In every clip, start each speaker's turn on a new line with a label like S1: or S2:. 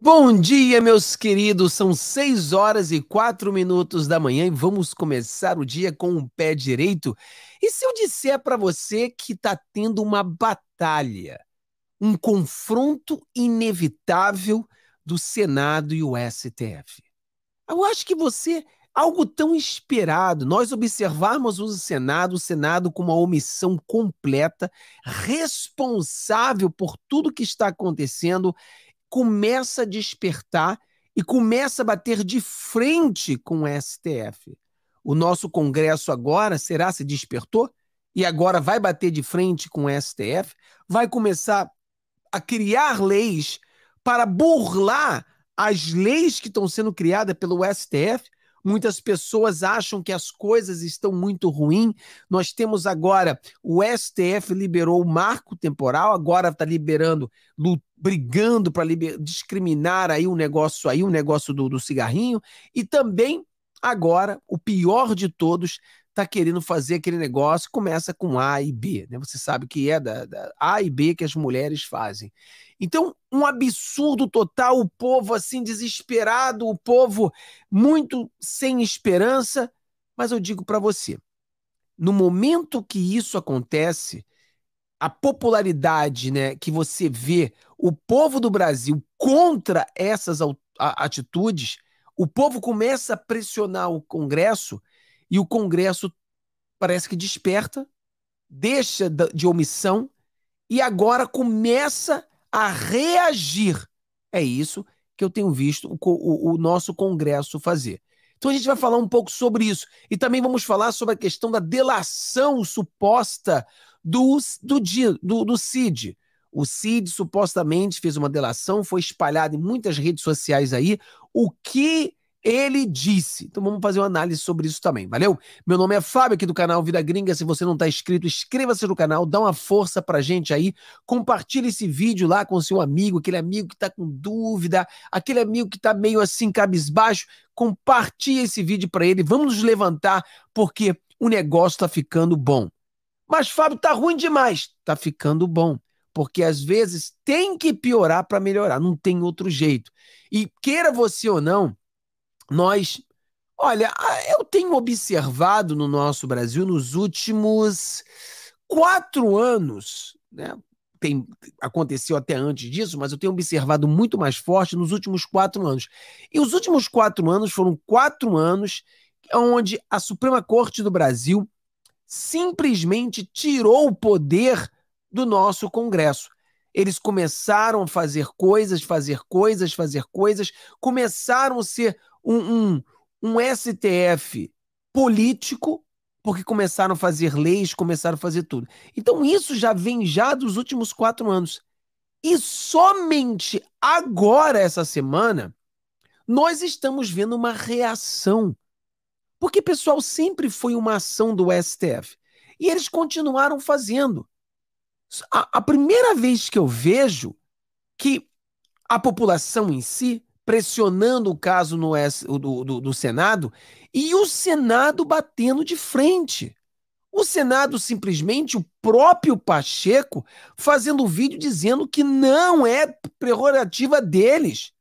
S1: Bom dia, meus queridos. São 6 horas e 4 minutos da manhã e vamos começar o dia com o pé direito. E se eu disser para você que está tendo uma batalha, um confronto inevitável do Senado e o STF? Eu acho que você algo tão esperado. Nós observarmos o Senado, o Senado com uma omissão completa, responsável por tudo que está acontecendo começa a despertar e começa a bater de frente com o STF. O nosso Congresso agora, será se despertou? E agora vai bater de frente com o STF? Vai começar a criar leis para burlar as leis que estão sendo criadas pelo STF? Muitas pessoas acham que as coisas estão muito ruins. Nós temos agora o STF liberou o marco temporal, agora está liberando, brigando para liber, discriminar aí o um negócio aí, o um negócio do, do cigarrinho, e também agora o pior de todos tá querendo fazer aquele negócio, começa com A e B, né? Você sabe que é da, da A e B que as mulheres fazem. Então, um absurdo total, o povo assim desesperado, o povo muito sem esperança, mas eu digo para você, no momento que isso acontece, a popularidade né, que você vê o povo do Brasil contra essas atitudes, o povo começa a pressionar o Congresso e o Congresso parece que desperta, deixa de omissão e agora começa a reagir. É isso que eu tenho visto o, o, o, nosso Congresso fazer. Então a gente vai falar um pouco sobre isso. E também vamos falar sobre a questão da delação suposta do, do, do, do CID. O CID supostamente fez uma delação, foi espalhado em muitas redes sociais aí. O que ele disse. Então vamos fazer uma análise sobre isso também, valeu? Meu nome é Fábio aqui do canal Vida Gringa. Se você não está inscrito, inscreva-se no canal, dá uma força pra gente aí. Compartilhe esse vídeo lá com seu amigo, aquele amigo que está com dúvida, aquele amigo que está meio assim cabisbaixo. Compartilhe esse vídeo para ele. Vamos nos levantar porque o negócio está ficando bom. Mas Fábio tá ruim demais. Tá ficando bom porque às vezes tem que piorar para melhorar, não tem outro jeito. E queira você ou não, nós. Olha, eu tenho observado no nosso Brasil nos últimos quatro anos, né? Tem, aconteceu até antes disso, mas eu tenho observado muito mais forte nos últimos quatro anos. E os últimos quatro anos foram quatro anos onde a Suprema Corte do Brasil simplesmente tirou o poder do nosso Congresso. Eles começaram a fazer coisas, fazer coisas, fazer coisas, começaram a ser um, um, um STF político, porque começaram a fazer leis, começaram a fazer tudo. Então isso já vem já dos últimos quatro anos. E somente agora, essa semana, nós estamos vendo uma reação. Porque, pessoal, sempre foi uma ação do STF. E eles continuaram fazendo. A, a primeira vez que eu vejo que a população em si pressionando o caso no do, do, do Senado e o Senado batendo de frente. O Senado simplesmente, o próprio Pacheco, fazendo vídeo dizendo que não é prerrogativa deles.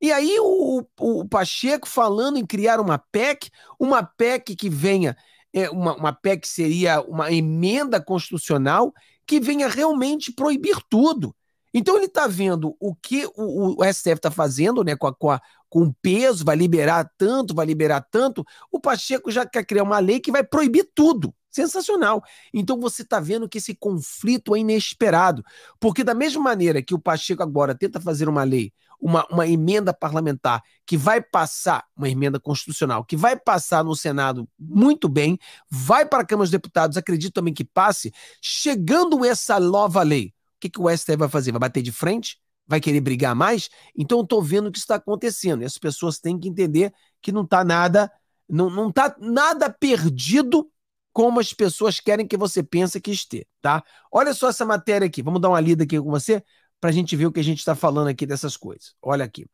S1: E aí o, o, Pacheco falando em criar uma PEC, uma PEC que venha, é, uma, uma PEC seria uma emenda constitucional que venha realmente proibir tudo. Então ele está vendo o que o, o STF está fazendo, né, com, a, com, a, com peso, vai liberar tanto, vai liberar tanto. O Pacheco já quer criar uma lei que vai proibir tudo. Sensacional. Então você está vendo que esse conflito é inesperado. Porque, da mesma maneira que o Pacheco agora tenta fazer uma lei, uma, uma emenda parlamentar que vai passar, uma emenda constitucional, que vai passar no Senado muito bem, vai para a Câmara dos Deputados, acredito também que passe, chegando essa nova lei que, que o STF vai fazer? Vai bater de frente? Vai querer brigar mais? Então eu estou vendo que isso está acontecendo. E as pessoas têm que entender que não está nada, não, não tá nada perdido como as pessoas querem que você pense que esteja, tá? Olha só essa matéria aqui. Vamos dar uma lida aqui com você para a gente ver o que a gente está falando aqui dessas coisas. Olha aqui.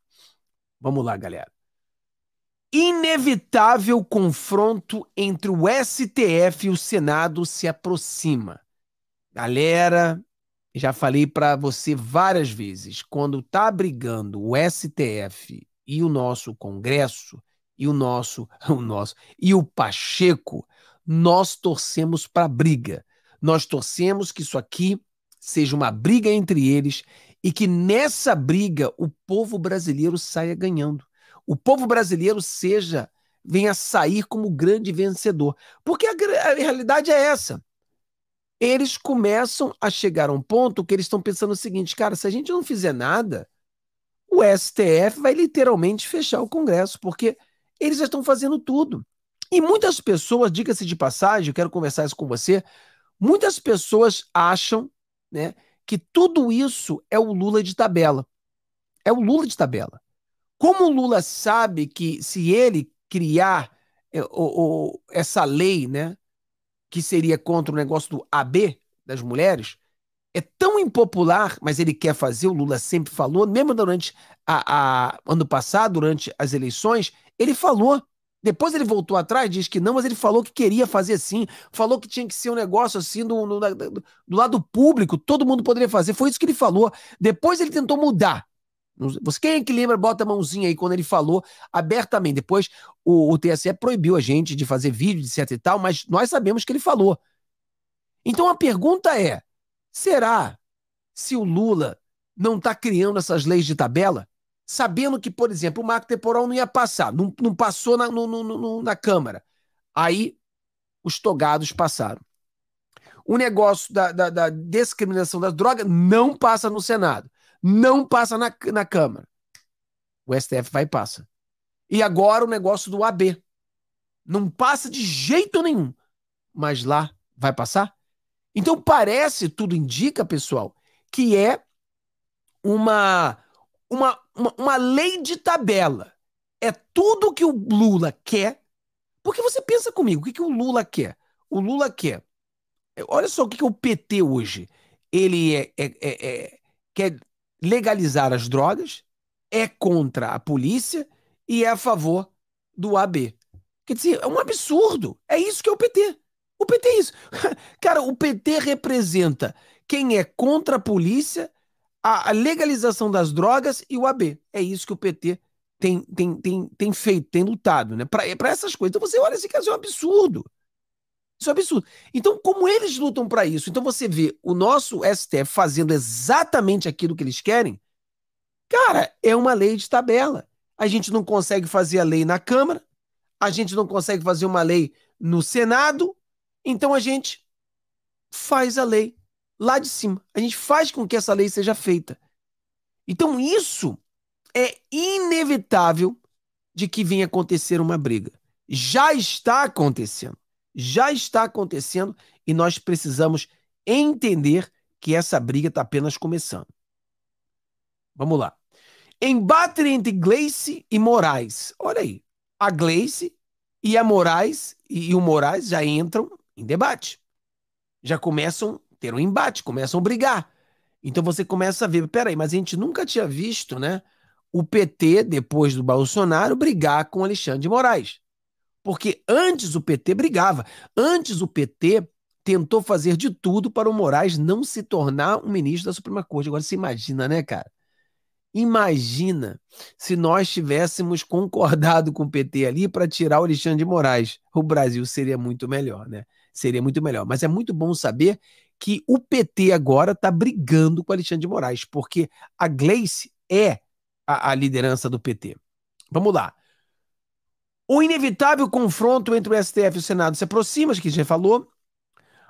S1: Vamos lá, galera. Inevitável confronto entre o STF e o Senado se aproxima. Galera, já falei para você várias vezes, quando está brigando o STF e o nosso Congresso e o nosso, o nosso e o Pacheco, nós torcemos para briga. Nós torcemos que isso aqui seja uma briga entre eles e que nessa briga o povo brasileiro saia ganhando. O povo brasileiro seja venha sair como grande vencedor. Porque a, a realidade é essa eles começam a chegar a um ponto que eles estão pensando o seguinte, cara, se a gente não fizer nada, o STF vai literalmente fechar o Congresso, porque eles já estão fazendo tudo. E muitas pessoas, diga-se de passagem, eu quero conversar isso com você, muitas pessoas acham, né, que tudo isso é o Lula de tabela. É o Lula de tabela. Como o Lula sabe que se ele criar eh, essa lei, né, que seria contra o negócio do AB, das mulheres, é tão impopular, mas ele quer fazer, o Lula sempre falou, mesmo durante a, a, ano passado, durante as eleições, ele falou. Depois ele voltou atrás, diz que não, mas ele falou que queria fazer sim, falou que tinha que ser um negócio assim do, do, do lado público, todo mundo poderia fazer. Foi isso que ele falou. Depois ele tentou mudar. Você quem é que lembra, bota a mãozinha aí quando ele falou abertamente. Depois o, o TSE proibiu a gente de fazer vídeo, etc e tal, mas nós sabemos que ele falou. Então a pergunta é: será se o Lula não está criando essas leis de tabela? Sabendo que, por exemplo, o marco temporal não ia passar, não, não passou na, no, no, no, na Câmara. Aí os togados passaram. O negócio da, da, da descriminalização da droga não passa no Senado não passa na, na Câmara. O STF vai e passa. E agora o negócio do AB. Não passa de jeito nenhum. Mas lá vai passar? Então parece, tudo indica, pessoal, que é uma, uma, uma, uma lei de tabela. É tudo que o Lula quer. Porque você pensa comigo, o que, que o Lula quer? O Lula quer. Olha só o que, que o PT hoje. Ele é, é, é, é quer legalizar as drogas, é contra a polícia e é a favor do AB. Quer dizer, é um absurdo. É isso que é o PT. O PT é isso. Cara, o PT representa quem é contra a polícia, a legalização das drogas e o AB. É isso que o PT tem, tem, tem, tem feito, tem lutado, né? Para é essas coisas. Então você olha esse caso, é um absurdo. Isso é um absurdo. Então, como eles lutam para isso? Então, você vê o nosso STF fazendo exatamente aquilo que eles querem. Cara, é uma lei de tabela. A gente não consegue fazer a lei na Câmara, a gente não consegue fazer uma lei no Senado, então a gente faz a lei lá de cima. A gente faz com que essa lei seja feita. Então isso é inevitável de que venha acontecer uma briga. Já está acontecendo já está acontecendo e nós precisamos entender que essa briga está apenas começando. Vamos lá. Embate entre Gleice e Moraes. Olha aí. A Gleice e a Moraes e o Moraes já entram em debate. Já começam a ter um embate, começam a brigar. Então você começa a ver, peraí, mas a gente nunca tinha visto, né? O PT, depois do Bolsonaro, brigar com Alexandre de Moraes. Porque antes o PT brigava, antes o PT tentou fazer de tudo para o Moraes não se tornar um ministro da Suprema Corte. Agora você imagina, né, cara? Imagina se nós tivéssemos concordado com o PT ali para tirar o Alexandre de Moraes. O Brasil seria muito melhor, né? Seria muito melhor. Mas é muito bom saber que o PT agora está brigando com o Alexandre de Moraes, porque a Gleice é a, a liderança do PT. Vamos lá. O inevitável confronto entre o STF e o Senado se aproxima, acho que já falou.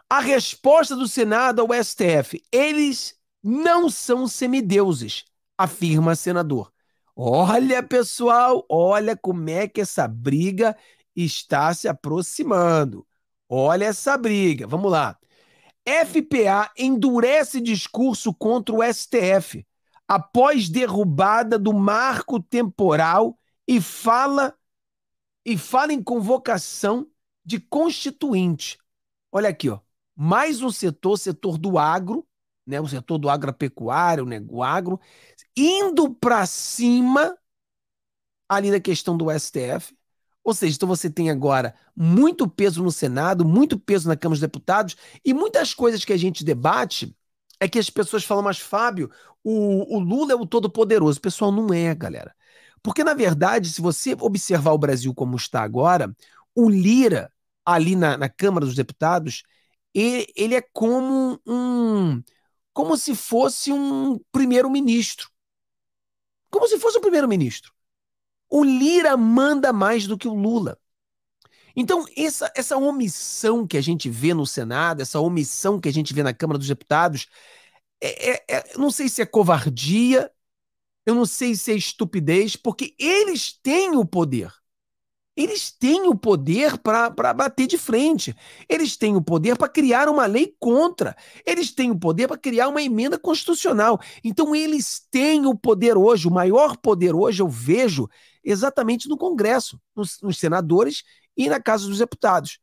S1: A resposta do Senado ao STF. Eles não são semideuses, afirma senador. Olha, pessoal, olha como é que essa briga está se aproximando. Olha essa briga. Vamos lá. FPA endurece discurso contra o STF após derrubada do marco temporal e fala e fala em convocação de constituinte. Olha aqui, ó. Mais um setor, setor do agro, né, o setor do agropecuário, né, o agro, indo para cima ali da questão do STF. Ou seja, então você tem agora muito peso no Senado, muito peso na Câmara dos Deputados e muitas coisas que a gente debate é que as pessoas falam, mas Fábio, o, o Lula é o todo-poderoso. Pessoal, não é, galera. Porque, na verdade, se você observar o Brasil como está agora, o Lira, ali na, na Câmara dos Deputados, ele, ele é como um. como se fosse um primeiro-ministro. Como se fosse um primeiro-ministro. O Lira manda mais do que o Lula. Então, essa, essa omissão que a gente vê no Senado, essa omissão que a gente vê na Câmara dos Deputados, é, é, é, não sei se é covardia, eu não sei se é estupidez, porque eles têm o poder. Eles têm o poder para bater de frente. Eles têm o poder para criar uma lei contra. Eles têm o poder para criar uma emenda constitucional. Então, eles têm o poder hoje, o maior poder hoje, eu vejo exatamente no Congresso, nos, nos senadores e na Casa dos Deputados.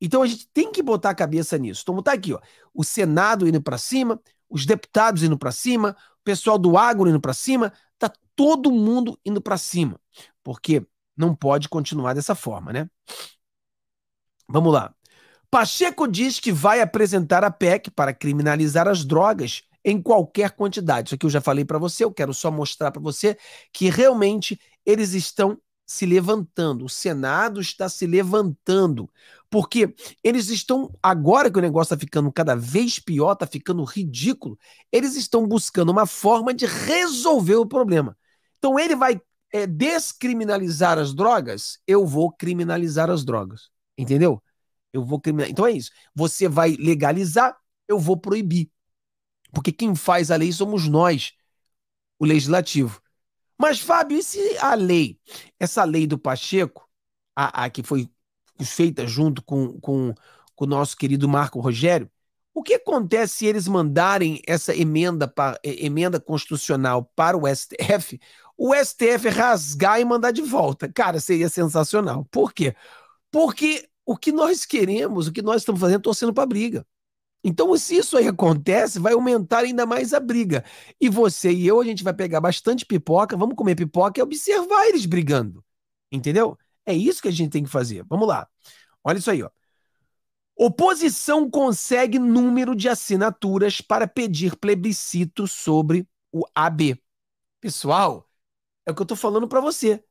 S1: Então, a gente tem que botar a cabeça nisso. Então, tá aqui, ó, o Senado indo para cima, os deputados indo para cima, o pessoal do agro indo para cima, tá todo mundo indo para cima, porque não pode continuar dessa forma, né? Vamos lá. Pacheco diz que vai apresentar a PEC para criminalizar as drogas em qualquer quantidade. Isso aqui eu já falei para você, eu quero só mostrar para você que realmente eles estão se levantando, o Senado está se levantando, porque eles estão, agora que o negócio está ficando cada vez pior, está ficando ridículo, eles estão buscando uma forma de resolver o problema. Então ele vai é, descriminalizar as drogas, eu vou criminalizar as drogas, entendeu? Eu vou criminalizar. Então é isso. Você vai legalizar, eu vou proibir. Porque quem faz a lei somos nós, o legislativo. Mas, Fábio, e se a lei, essa lei do Pacheco, a, a que foi feita junto com, com, com o nosso querido Marco Rogério, o que acontece se eles mandarem essa emenda, emenda constitucional para o STF, o STF rasgar e mandar de volta? Cara, seria sensacional. Por quê? Porque o que nós queremos, o que nós estamos fazendo, é torcendo para a briga. Então, se isso aí acontece, vai aumentar ainda mais a briga. E você e eu, a gente vai pegar bastante pipoca, vamos comer pipoca e observar eles brigando. Entendeu? É isso que a gente tem que fazer. Vamos lá. Olha isso aí, ó. Oposição consegue número de assinaturas para pedir plebiscito sobre o AB. Pessoal, é o que eu estou falando para você.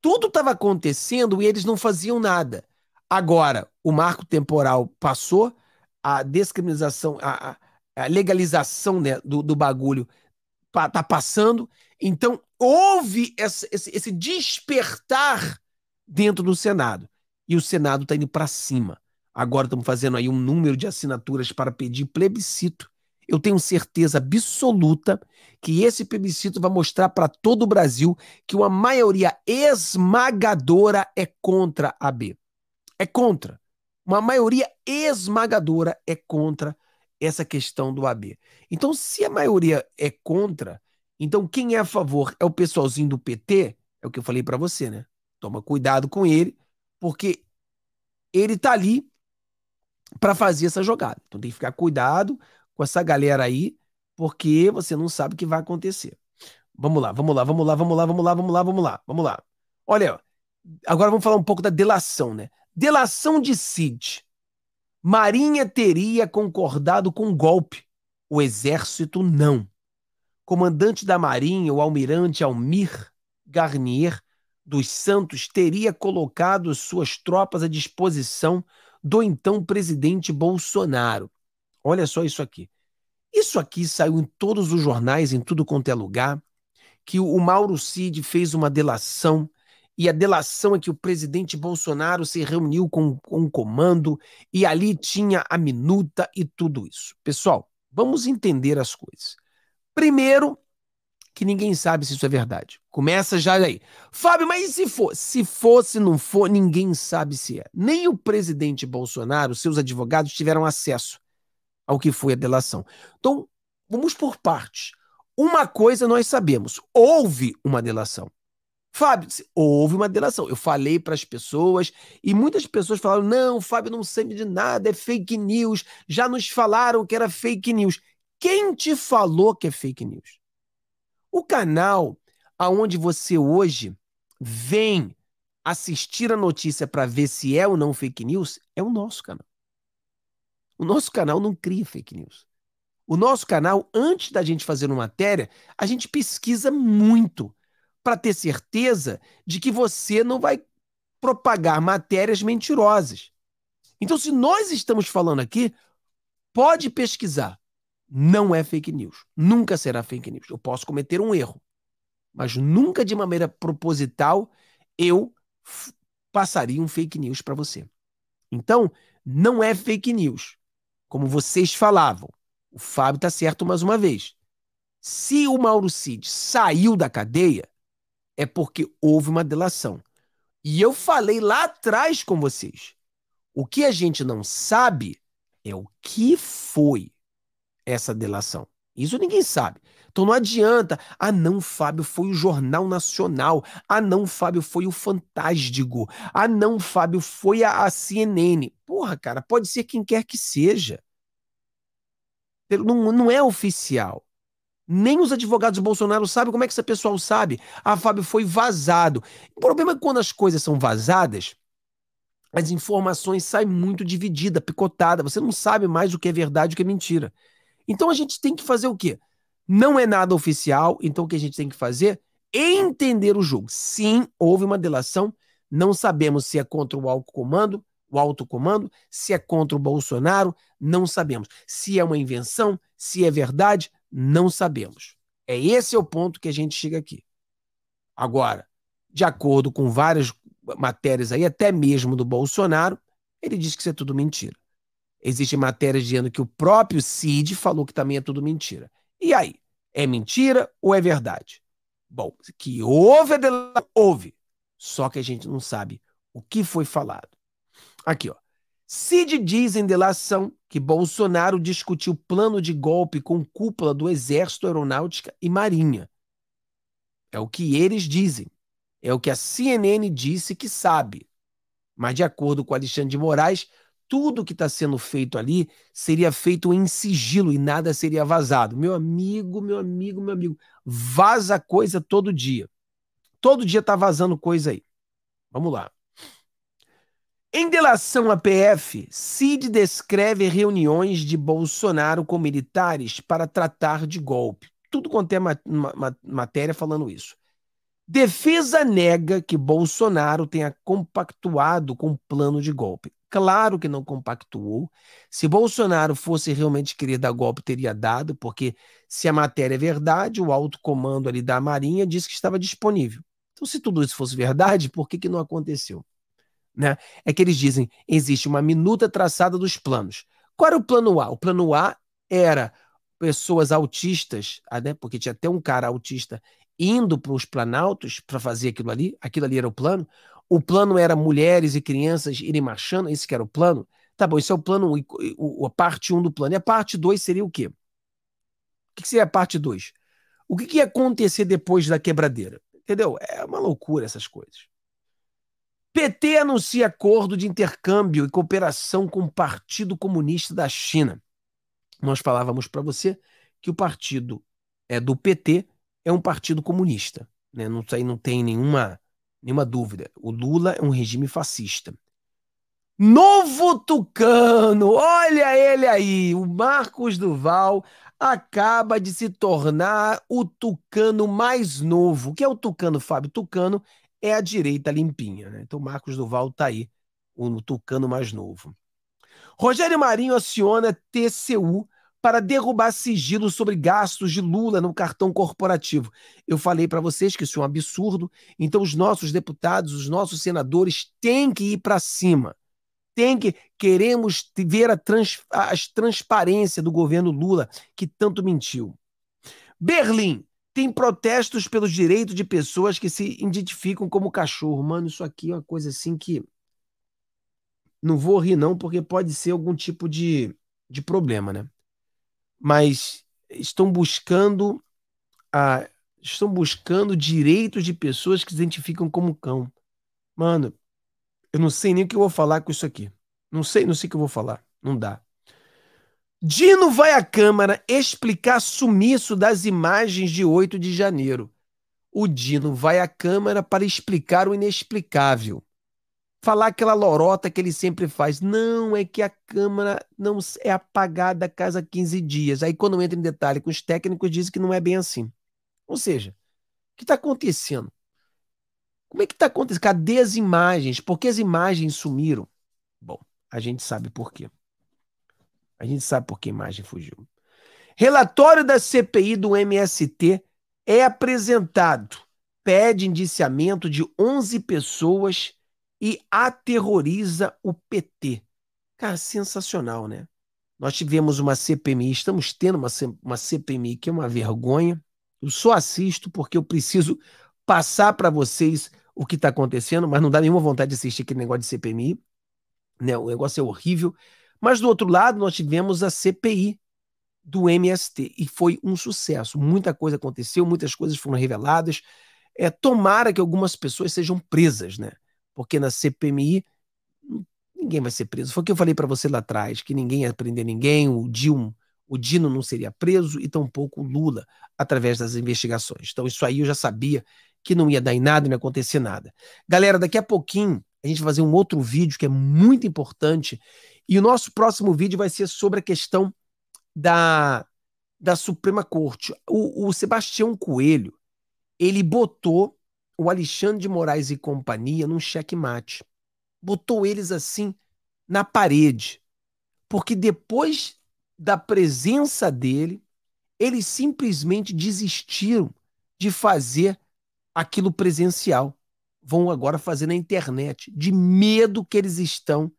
S1: Tudo estava acontecendo e eles não faziam nada. Agora, o marco temporal passou, a descriminalização, a, a legalização né, do, do, bagulho está passando. Então, houve esse, esse, esse despertar dentro do Senado. E o Senado está indo para cima. Agora estamos fazendo aí um número de assinaturas para pedir plebiscito. Eu tenho certeza absoluta que esse plebiscito vai mostrar para todo o Brasil que uma maioria esmagadora é contra a B. É contra uma maioria esmagadora é contra essa questão do AB. Então, se a maioria é contra, então quem é a favor é o pessoalzinho do PT, é o que eu falei para você, né? Toma cuidado com ele, porque ele tá ali para fazer essa jogada. Então tem que ficar cuidado com essa galera aí, porque você não sabe o que vai acontecer. Vamos lá, vamos lá, vamos lá, vamos lá, vamos lá, vamos lá, vamos lá, vamos lá. Olha, agora vamos falar um pouco da delação, né? Delação de Cid. Marinha teria concordado com o golpe, o exército não. Comandante da Marinha, o almirante Almir Garnier dos Santos, teria colocado suas tropas à disposição do então presidente Bolsonaro. Olha só isso aqui. Isso aqui saiu em todos os jornais, em tudo quanto é lugar, que o Mauro Cid fez uma delação e a delação é que o presidente Bolsonaro se reuniu com, um comando e ali tinha a minuta e tudo isso. Pessoal, vamos entender as coisas. Primeiro, que ninguém sabe se isso é verdade. Começa já aí. Fábio, mas e se for? Se for, se não for, ninguém sabe se é. Nem o presidente Bolsonaro, seus advogados tiveram acesso ao que foi a delação. Então, vamos por partes. Uma coisa nós sabemos: houve uma delação. Fábio, houve uma delação. Eu falei para as pessoas e muitas pessoas falaram: não, Fábio não sabe de nada, é fake news. Já nos falaram que era fake news. Quem te falou que é fake news? O canal aonde você hoje vem assistir a notícia para ver se é ou não fake news é o nosso canal. O nosso canal não cria fake news. O nosso canal, antes da gente fazer uma matéria, a gente pesquisa muito para ter certeza de que você não vai propagar matérias mentirosas. Então, se nós estamos falando aqui, pode pesquisar. Não é fake news. Nunca será fake news. Eu posso cometer um erro, mas nunca de maneira proposital eu passaria um fake news para você. Então, não é fake news. Como vocês falavam, o Fábio está certo mais uma vez. Se o Mauro Cid saiu da cadeia, é porque houve uma delação. E eu falei lá atrás com vocês. O que a gente não sabe é o que foi essa delação. Isso ninguém sabe. Então não adianta. Ah, não, Fábio, foi o Jornal Nacional. Ah, não, Fábio, foi o Fantástico. Ah, não, Fábio, foi a, a CNN. Porra, cara, pode ser quem quer que seja. Não, não é oficial. Nem os advogados do Bolsonaro sabem como é que esse pessoal sabe. Ah, Fábio, foi vazado. O problema é que quando as coisas são vazadas, as informações saem muito dividida, picotada. Você não sabe mais o que é verdade e o que é mentira. Então a gente tem que fazer o quê? Não é nada oficial, então o que a gente tem que fazer? Entender o jogo. Sim, houve uma delação, não sabemos se é contra o alto comando, o alto comando, se é contra o Bolsonaro, não sabemos. Se é uma invenção, se é verdade, não sabemos. É esse é o ponto que a gente chega aqui. Agora, de acordo com várias matérias aí, até mesmo do Bolsonaro, ele diz que isso é tudo mentira. Existem matérias dizendo que o próprio Cid falou que também é tudo mentira. E aí? É mentira ou é verdade? Bom, que houve, houve. Só que a gente não sabe o que foi falado. Aqui, ó. Cid diz em delação que Bolsonaro discutiu plano de golpe com cúpula do Exército, Aeronáutica e Marinha. É o que eles dizem. É o que a CNN disse que sabe. Mas, de acordo com Alexandre de Moraes, tudo que está sendo feito ali seria feito em sigilo e nada seria vazado. Meu amigo, meu amigo, meu amigo, vaza coisa todo dia. Todo dia está vazando coisa aí. Vamos lá. Em delação à PF, Cid descreve reuniões de Bolsonaro com militares para tratar de golpe. Tudo quanto é matéria falando isso. Defesa nega que Bolsonaro tenha compactuado com plano de golpe. Claro que não compactuou. Se Bolsonaro fosse realmente querer dar golpe, teria dado, porque se a matéria é verdade, o alto comando ali da Marinha disse que estava disponível. Então, se tudo isso fosse verdade, por que, que não aconteceu? né? É que eles dizem: existe uma minuta traçada dos planos. Qual era o plano A? O plano A era pessoas autistas, ah, né? porque tinha até um cara autista indo para os planaltos para fazer aquilo ali, aquilo ali era o plano. O plano era mulheres e crianças irem marchando, esse que era o plano. Tá bom, isso é o plano, a parte 1 um do plano. E a parte 2 seria o quê? O que seria a parte 2? O que ia acontecer depois da quebradeira? Entendeu? É uma loucura essas coisas. PT anuncia acordo de intercâmbio e cooperação com o Partido Comunista da China. Nós falávamos para você que o partido é do PT é um partido comunista. Né? Não, aí não tem nenhuma, nenhuma dúvida. O Lula é um regime fascista. Novo Tucano, olha ele aí, o Marcos Duval acaba de se tornar o Tucano mais novo. O que é o Tucano, Fábio? Tucano é a direita limpinha. Né? Então, Marcos Duval está aí, o tucano mais novo. Rogério Marinho aciona TCU para derrubar sigilo sobre gastos de Lula no cartão corporativo. Eu falei para vocês que isso é um absurdo, então os nossos deputados, os nossos senadores têm que ir para cima. Tem que queremos ver a, trans, a, a transparência do governo Lula que tanto mentiu. Berlim, tem protestos pelos direitos de pessoas que se identificam como cachorro. Mano, isso aqui é uma coisa assim que. Não vou rir, não, porque pode ser algum tipo de, de problema, né? Mas estão buscando a, estão buscando direitos de pessoas que se identificam como cão. Mano, eu não sei nem o que eu vou falar com isso aqui. Não sei, não sei o que eu vou falar. Não dá. Dino vai à Câmara explicar sumiço das imagens de 8 de janeiro. O Dino vai à Câmara para explicar o inexplicável. Falar aquela lorota que ele sempre faz. Não, é que a Câmara não é apagada a cada 15 dias. Aí, quando entra em detalhe com os técnicos, dizem que não é bem assim. Ou seja, o que está acontecendo? Como é que está acontecendo? Cadê as imagens? Por que as imagens sumiram? Bom, a gente sabe por quê. A gente sabe por que imagem fugiu. Relatório da CPI do MST é apresentado. Pede indiciamento de 11 pessoas e aterroriza o PT. Cara, sensacional, né? Nós tivemos uma CPMI, estamos tendo uma, uma CPMI que é uma vergonha. Eu só assisto porque eu preciso passar para vocês o que está acontecendo, mas não dá nenhuma vontade de assistir aquele negócio de CPMI. Né? O negócio é horrível. Mas do outro lado, nós tivemos a CPI do MST e foi um sucesso. Muita coisa aconteceu, muitas coisas foram reveladas. É, tomara que algumas pessoas sejam presas, né? Porque na CPMI ninguém vai ser preso. Foi o que eu falei para você lá atrás, que ninguém ia prender ninguém, o Dilma, o Dino não seria preso e tampouco o Lula através das investigações. Então isso aí eu já sabia que não ia dar em nada, não ia acontecer nada. Galera, daqui a pouquinho a gente vai fazer um outro vídeo que é muito importante e o nosso próximo vídeo vai ser sobre a questão da, da Suprema Corte. O, o Sebastião Coelho, ele botou o Alexandre de Moraes e companhia num checkmate. Botou eles assim na parede. Porque depois da presença dele, eles simplesmente desistiram de fazer aquilo presencial. Vão agora fazer na internet, de medo que eles estão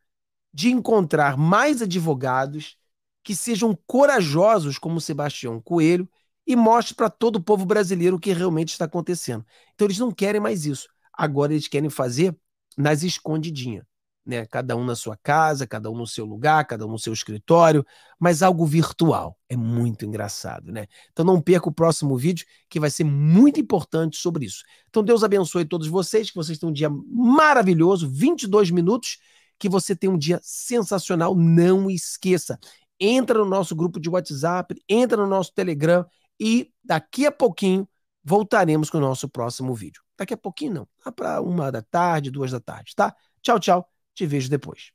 S1: de encontrar mais advogados que sejam corajosos como Sebastião Coelho e mostre para todo o povo brasileiro o que realmente está acontecendo. Então eles não querem mais isso. Agora eles querem fazer nas escondidinhas, né? Cada um na sua casa, cada um no seu lugar, cada um no seu escritório, mas algo virtual. É muito engraçado, né? Então não perca o próximo vídeo que vai ser muito importante sobre isso. Então Deus abençoe todos vocês, que vocês tenham um dia maravilhoso, 22 minutos que você tenha um dia sensacional. Não esqueça. Entra no nosso grupo de WhatsApp, entra no nosso Telegram e daqui a pouquinho voltaremos com o nosso próximo vídeo. Daqui a pouquinho não, lá para uma da tarde, duas da tarde, tá? Tchau, tchau. Te vejo depois.